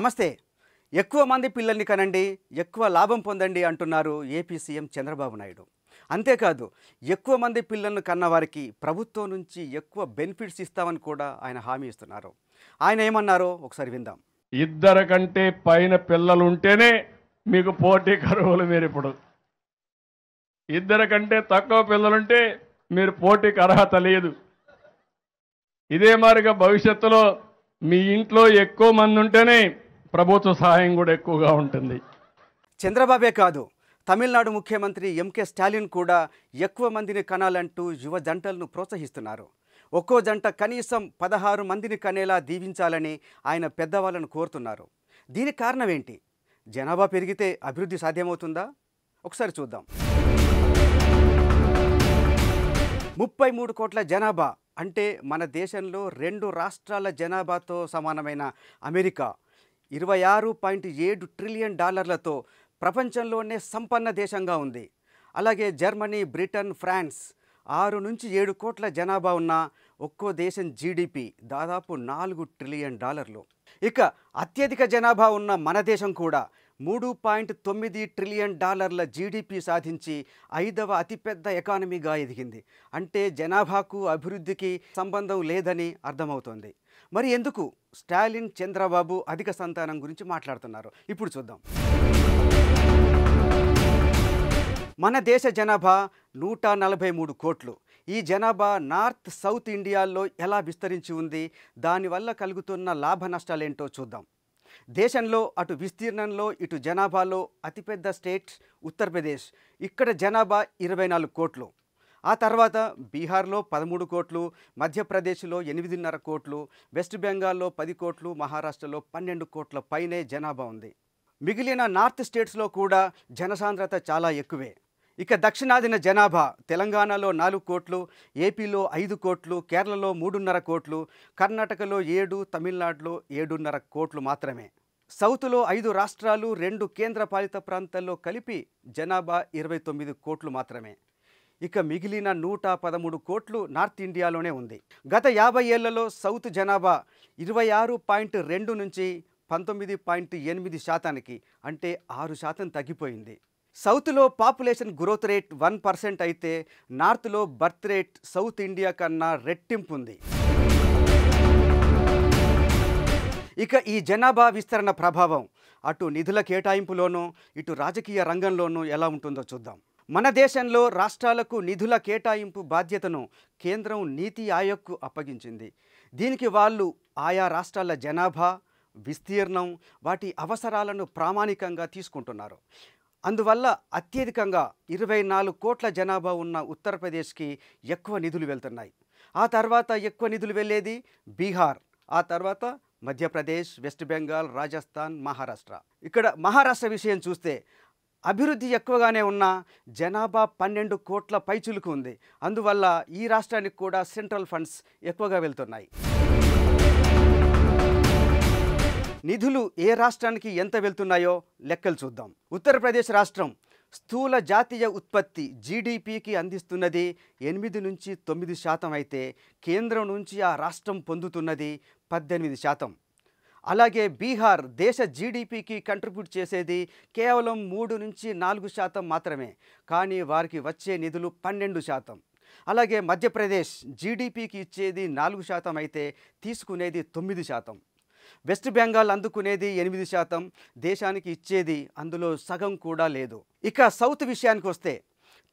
నమస్తే ఎక్కువ మంది పిల్లల్ని కనండి ఎక్కువ లాభం పొందండి అంటున్నారు ఏపీ సీఎం చంద్రబాబు నాయుడు అంతేకాదు ఎక్కువ మంది పిల్లలను కన్నవారికి ప్రభుత్వం నుంచి ఎక్కువ బెనిఫిట్స్ ఇస్తామని కూడా ఆయన హామీ ఇస్తున్నారు ఆయన ఏమన్నారో ఒకసారి విందాం ఇద్దరు కంటే పైన పిల్లలు ఉంటేనే మీకు పోటీ కరువులు మీరు ఇప్పుడు ఇద్దరు కంటే తక్కువ పిల్లలుంటే మీరు పోటీకి అర్హత లేదు ఇదే మారిగా భవిష్యత్తులో మీ ఇంట్లో ఎక్కువ మంది ఉంటేనే ప్రభుత్వ సహాయం కూడా ఎక్కువగా ఉంటుంది చంద్రబాబే కాదు తమిళనాడు ముఖ్యమంత్రి ఎంకే స్టాలిన్ కూడా ఎక్కువ మందిని కనాలంటూ యువ జంటలను ప్రోత్సహిస్తున్నారు ఒక్కో జంట కనీసం పదహారు మందిని కనేలా దీవించాలని ఆయన పెద్దవాళ్ళను కోరుతున్నారు దీని కారణం ఏంటి జనాభా పెరిగితే అభివృద్ధి సాధ్యమవుతుందా ఒకసారి చూద్దాం ముప్పై మూడు కోట్ల జనాభా అంటే మన దేశంలో రెండు రాష్ట్రాల జనాభాతో సమానమైన అమెరికా ఇరవై ఆరు పాయింట్ ఏడు ట్రిలియన్ డాలర్లతో ప్రపంచంలోనే సంపన్న దేశంగా ఉంది అలాగే జర్మనీ బ్రిటన్ ఫ్రాన్స్ ఆరు నుంచి ఏడు కోట్ల జనాభా ఉన్న ఒక్కో దేశం జీడిపి దాదాపు నాలుగు ట్రిలియన్ డాలర్లు ఇక అత్యధిక జనాభా ఉన్న మన దేశం కూడా మూడు పాయింట్ తొమ్మిది ట్రిలియన్ డాలర్ల జీడిపి సాధించి ఐదవ అతిపెద్ద ఎకానమీగా ఎదిగింది అంటే జనాభాకు అభివృద్ధికి సంబంధం లేదని అర్థమవుతోంది మరి ఎందుకు స్టాలిన్ చంద్రబాబు అధిక సంతానం గురించి మాట్లాడుతున్నారు ఇప్పుడు చూద్దాం మన దేశ జనాభా నూట నలభై మూడు కోట్లు ఈ జనాభా నార్త్ సౌత్ ఇండియాలో ఎలా విస్తరించి ఉంది దానివల్ల కలుగుతున్న లాభ నష్టాలేంటో చూద్దాం దేశంలో అటు విస్తీర్ణంలో ఇటు జనాభాలో అతిపెద్ద స్టేట్ ఉత్తరప్రదేశ్ ఇక్కడ జనాభా ఇరవై నాలుగు కోట్లు ఆ తర్వాత బీహార్లో పదమూడు కోట్లు మధ్యప్రదేశ్లో ఎనిమిదిన్నర కోట్లు వెస్ట్ బెంగాల్లో పది కోట్లు మహారాష్ట్రలో పన్నెండు కోట్ల పైనే జనాభా ఉంది మిగిలిన నార్త్ స్టేట్స్లో కూడా జనసాంద్రత చాలా ఎక్కువే ఇక దక్షిణాదిన జనాభా తెలంగాణలో నాలుగు కోట్లు ఏపీలో ఐదు కోట్లు కేరళలో మూడున్నర కోట్లు కర్ణాటకలో ఏడు తమిళనాడులో ఏడున్నర కోట్లు మాత్రమే సౌత్లో ఐదు రాష్ట్రాలు రెండు కేంద్రపాలిత ప్రాంతాల్లో కలిపి జనాభా ఇరవై తొమ్మిది కోట్లు మాత్రమే ఇక మిగిలిన నూట పదమూడు కోట్లు నార్త్ ఇండియాలోనే ఉంది గత యాభై ఏళ్లలో సౌత్ జనాభా ఇరవై ఆరు పాయింట్ రెండు నుంచి పంతొమ్మిది పాయింట్ ఎనిమిది శాతానికి అంటే ఆరు శాతం తగ్గిపోయింది సౌత్లో population growth rate one percent అయితే నార్త్లో బర్త్ రేట్ సౌత్ ఇండియా కన్నా రెట్టింపు ఉంది ఇక ఈ జనాభా విస్తరణ ప్రభావం అటు నిధుల కేటాయింపులోనూ ఇటు రాజకీయ రంగంలోనూ ఎలా ఉంటుందో చూద్దాం మన దేశంలో రాష్ట్రాలకు నిధుల కేటాయింపు బాధ్యతను కేంద్రం నీతి ఆయోగ్కు అప్పగించింది దీనికి వాళ్ళు ఆయా రాష్ట్రాల జనాభా విస్తీర్ణం వాటి అవసరాలను ప్రామాణికంగా తీసుకుంటున్నారు అందువల్ల అత్యధికంగా ఇరవై నాలుగు కోట్ల జనాభా ఉన్న ఉత్తరప్రదేశ్కి ఎక్కువ నిధులు వెళ్తున్నాయి ఆ తర్వాత ఎక్కువ నిధులు వెళ్ళేది బీహార్ ఆ తర్వాత మధ్యప్రదేశ్ వెస్ట్ బెంగాల్ రాజస్థాన్ మహారాష్ట్ర ఇక్కడ మహారాష్ట్ర విషయం చూస్తే అభివృద్ధి ఎక్కువగానే ఉన్న జనాభా పన్నెండు కోట్ల పైచులకు ఉంది అందువల్ల ఈ రాష్ట్రానికి కూడా సెంట్రల్ ఫండ్స్ ఎక్కువగా వెళ్తున్నాయి నిధులు ఏ రాష్ట్రానికి ఎంత వెళ్తున్నాయో లెక్కలు చూద్దాం ఉత్తరప్రదేశ్ రాష్ట్రం స్థూల జాతీయ ఉత్పత్తి జీడిపికి అందిస్తున్నది ఎనిమిది నుంచి తొమ్మిది శాతం అయితే కేంద్రం నుంచి ఆ రాష్ట్రం పొందుతున్నది పద్దెనిమిది శాతం అలాగే బీహార్ దేశ జీడిపికి కంట్రిబ్యూట్ చేసేది కేవలం మూడు నుంచి నాలుగు శాతం మాత్రమే కానీ వారికి వచ్చే నిధులు పన్నెండు శాతం అలాగే మధ్యప్రదేశ్ జీడిపికి ఇచ్చేది నాలుగు శాతం అయితే తీసుకునేది తొమ్మిది శాతం వెస్ట్ బెంగాల్ అందుకునేది ఎనిమిది శాతం దేశానికి ఇచ్చేది అందులో సగం కూడా లేదు ఇక సౌత్ విషయానికి వస్తే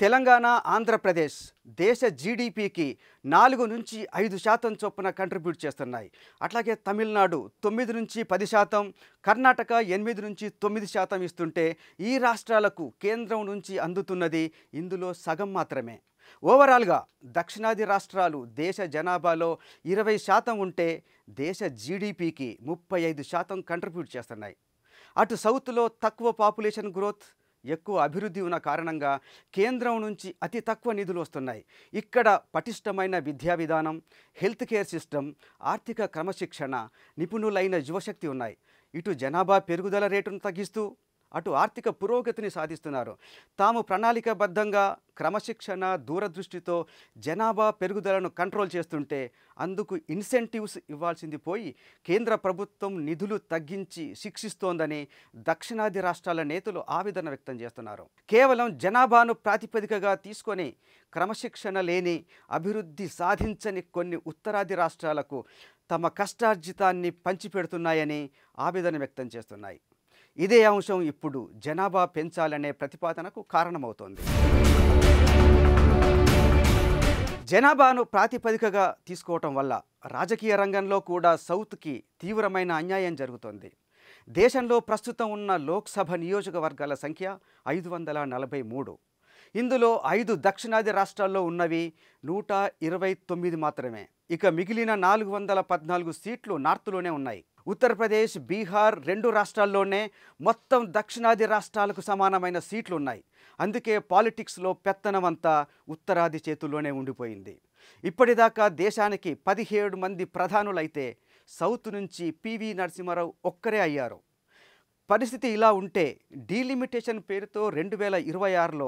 తెలంగాణ ఆంధ్రప్రదేశ్ దేశ జీడిపికి నాలుగు నుంచి ఐదు శాతం చొప్పున కంట్రిబ్యూట్ చేస్తున్నాయి అట్లాగే తమిళనాడు తొమ్మిది నుంచి పది శాతం కర్ణాటక ఎనిమిది నుంచి తొమ్మిది శాతం ఇస్తుంటే ఈ రాష్ట్రాలకు కేంద్రం నుంచి అందుతున్నది ఇందులో సగం మాత్రమే ఓవరాల్గా దక్షిణాది రాష్ట్రాలు దేశ జనాభాలో ఇరవై శాతం ఉంటే దేశ జీడిపికి ముప్పై ఐదు శాతం కంట్రిబ్యూట్ చేస్తున్నాయి అటు సౌత్లో తక్కువ పాపులేషన్ గ్రోత్ ఎక్కువ అభివృద్ధి ఉన్న కారణంగా కేంద్రం నుంచి అతి తక్కువ నిధులు వస్తున్నాయి ఇక్కడ పటిష్టమైన విద్యా విధానం హెల్త్ కేర్ సిస్టమ్ ఆర్థిక క్రమశిక్షణ నిపుణులైన యువశక్తి ఉన్నాయి ఇటు జనాభా పెరుగుదల రేటును తగ్గిస్తూ అటు ఆర్థిక పురోగతిని సాధిస్తున్నారు తాము ప్రణాళికబద్ధంగా క్రమశిక్షణ దూరదృష్టితో జనాభా పెరుగుదలను కంట్రోల్ చేస్తుంటే అందుకు ఇన్సెంటివ్స్ ఇవ్వాల్సింది పోయి కేంద్ర ప్రభుత్వం నిధులు తగ్గించి శిక్షిస్తోందని దక్షిణాది రాష్ట్రాల నేతలు ఆవేదన వ్యక్తం చేస్తున్నారు కేవలం జనాభాను ప్రాతిపదికగా తీసుకొని క్రమశిక్షణ లేని అభివృద్ధి సాధించని కొన్ని ఉత్తరాది రాష్ట్రాలకు తమ కష్టార్జితాన్ని పంచిపెడుతున్నాయని ఆవేదన వ్యక్తం చేస్తున్నాయి ఇదే అంశం ఇప్పుడు జనాభా పెంచాలనే ప్రతిపాదనకు కారణమవుతోంది జనాభాను ప్రాతిపదికగా తీసుకోవటం వల్ల రాజకీయ రంగంలో కూడా సౌత్కి తీవ్రమైన అన్యాయం జరుగుతోంది దేశంలో ప్రస్తుతం ఉన్న లోక్సభ నియోజకవర్గాల సంఖ్య ఐదు వందల నలభై మూడు ఇందులో ఐదు దక్షిణాది రాష్ట్రాల్లో ఉన్నవి నూట ఇరవై తొమ్మిది మాత్రమే ఇక మిగిలిన నాలుగు వందల పద్నాలుగు సీట్లు నార్త్లోనే ఉన్నాయి ఉత్తరప్రదేశ్ బీహార్ రెండు రాష్ట్రాల్లోనే మొత్తం దక్షిణాది రాష్ట్రాలకు సమానమైన సీట్లు ఉన్నాయి అందుకే పాలిటిక్స్లో పెత్తనమంతా ఉత్తరాది చేతుల్లోనే ఉండిపోయింది ఇప్పటిదాకా దేశానికి పదిహేడు మంది ప్రధానులైతే సౌత్ నుంచి పివి నరసింహారావు ఒక్కరే అయ్యారు పరిస్థితి ఇలా ఉంటే డీలిమిటేషన్ పేరుతో రెండు వేల ఇరవై ఆరులో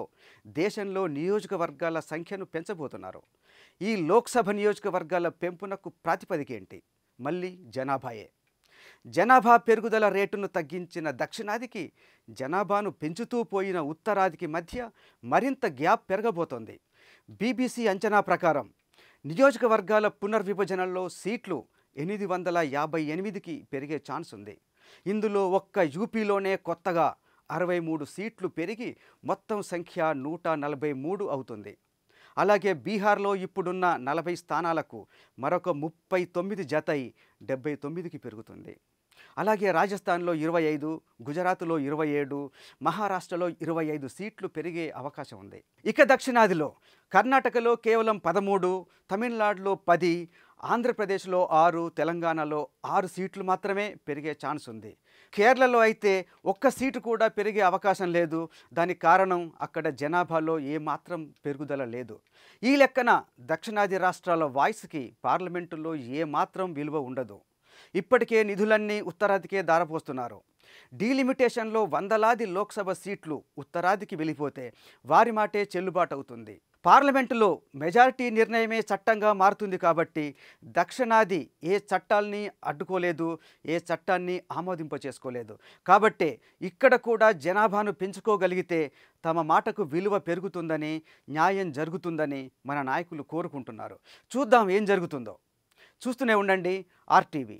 దేశంలో నియోజకవర్గాల సంఖ్యను పెంచబోతున్నారు ఈ లోక్సభ నియోజకవర్గాల పెంపునకు ప్రాతిపదిక ఏంటి మళ్ళీ జనాభాయే జనాభా పెరుగుదల రేటును తగ్గించిన దక్షిణాదికి జనాభాను పెంచుతూ పోయిన ఉత్తరాదికి మధ్య మరింత గ్యాప్ పెరగబోతోంది బీబీసీ అంచనా ప్రకారం నియోజకవర్గాల పునర్విభజనలో సీట్లు ఎనిమిది వందల యాభై ఎనిమిదికి పెరిగే ఛాన్స్ ఉంది ఇందులో ఒక్క యూపీలోనే కొత్తగా అరవై మూడు సీట్లు పెరిగి మొత్తం సంఖ్య నూట నలభై మూడు అవుతుంది అలాగే బీహార్లో ఇప్పుడున్న నలభై స్థానాలకు మరొక ముప్పై తొమ్మిది జతై డెబ్బై తొమ్మిదికి పెరుగుతుంది అలాగే రాజస్థాన్లో ఇరవై ఐదు గుజరాత్లో ఇరవై ఏడు మహారాష్ట్రలో ఇరవై ఐదు సీట్లు పెరిగే అవకాశం ఉంది ఇక దక్షిణాదిలో కర్ణాటకలో కేవలం పదమూడు తమిళనాడులో పది ఆంధ్రప్రదేశ్లో ఆరు తెలంగాణలో ఆరు సీట్లు మాత్రమే పెరిగే ఛాన్స్ ఉంది కేరళలో అయితే ఒక్క సీటు కూడా పెరిగే అవకాశం లేదు దానికి కారణం అక్కడ జనాభాలో ఏమాత్రం పెరుగుదల లేదు ఈ లెక్కన దక్షిణాది రాష్ట్రాల వాయిస్కి పార్లమెంటులో ఏమాత్రం విలువ ఉండదు ఇప్పటికే నిధులన్నీ ఉత్తరాదికే దారపోస్తున్నారు డీలిమిటేషన్లో వందలాది లోక్సభ సీట్లు ఉత్తరాదికి వెళ్ళిపోతే వారి మాటే చెల్లుబాటు అవుతుంది పార్లమెంటులో మెజారిటీ నిర్ణయమే చట్టంగా మారుతుంది కాబట్టి దక్షిణాది ఏ చట్టాలని అడ్డుకోలేదు ఏ చట్టాన్ని ఆమోదింప చేసుకోలేదు కాబట్టే ఇక్కడ కూడా జనాభాను పెంచుకోగలిగితే తమ మాటకు విలువ పెరుగుతుందని న్యాయం జరుగుతుందని మన నాయకులు కోరుకుంటున్నారు చూద్దాం ఏం జరుగుతుందో చూస్తూనే ఉండండి ఆర్టీవీ